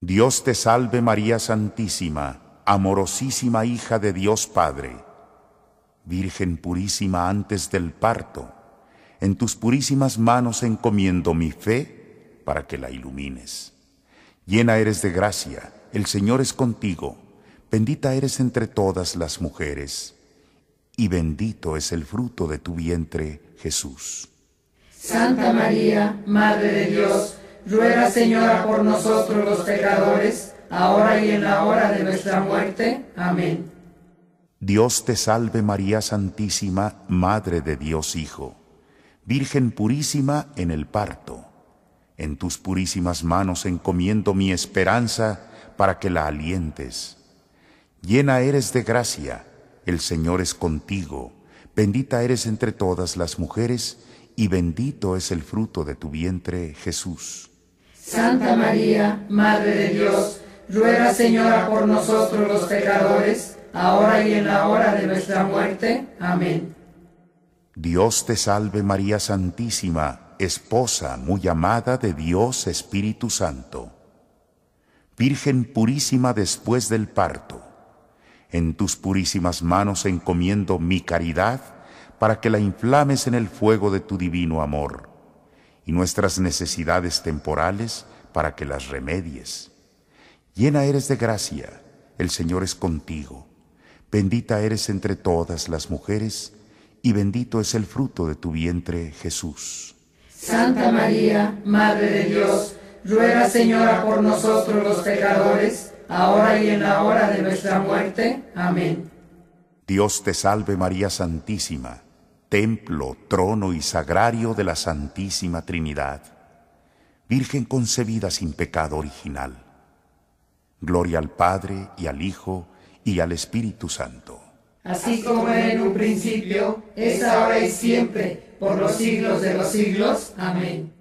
Dios te salve María Santísima, amorosísima hija de Dios Padre, Virgen purísima antes del parto, en tus purísimas manos encomiendo mi fe para que la ilumines. Llena eres de gracia, el Señor es contigo, bendita eres entre todas las mujeres, y bendito es el fruto de tu vientre, Jesús. Santa María, Madre de Dios, ruega Señora por nosotros los pecadores, ahora y en la hora de nuestra muerte. Amén. Dios te salve María Santísima, Madre de Dios Hijo, Virgen purísima en el parto. En tus purísimas manos encomiendo mi esperanza para que la alientes. Llena eres de gracia, el Señor es contigo, bendita eres entre todas las mujeres, y bendito es el fruto de tu vientre, Jesús. Santa María, Madre de Dios, ruega Señora por nosotros los pecadores, ahora y en la hora de nuestra muerte. Amén. Dios te salve María Santísima, esposa muy amada de Dios Espíritu Santo. Virgen purísima después del parto, en tus purísimas manos encomiendo mi caridad para que la inflames en el fuego de tu divino amor y nuestras necesidades temporales para que las remedies. Llena eres de gracia, el Señor es contigo. Bendita eres entre todas las mujeres, y bendito es el fruto de tu vientre, Jesús. Santa María, Madre de Dios, ruega Señora por nosotros los pecadores, ahora y en la hora de nuestra muerte. Amén. Dios te salve María Santísima templo, trono y sagrario de la Santísima Trinidad, Virgen concebida sin pecado original. Gloria al Padre y al Hijo y al Espíritu Santo. Así como era en un principio, es ahora y siempre, por los siglos de los siglos. Amén.